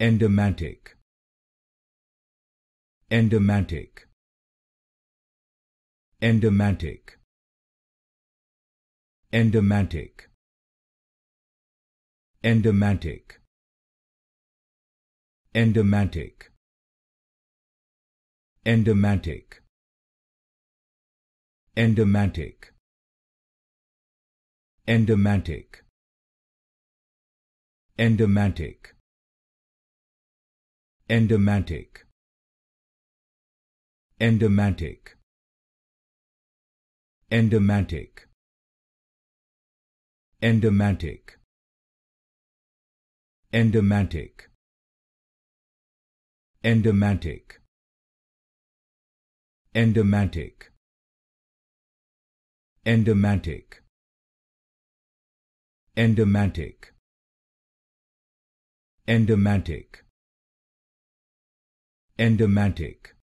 Endomantic. Endomantic. Endomantic. Endomantic. Endomantic. Endomantic. Endomantic. Endomantic. Endomantic. Endomantic. Endomantic. Endomantic. Endomantic. Endomantic. Endomantic. Endomantic. Endomantic. Endomantic. endomatic endomatic endomatic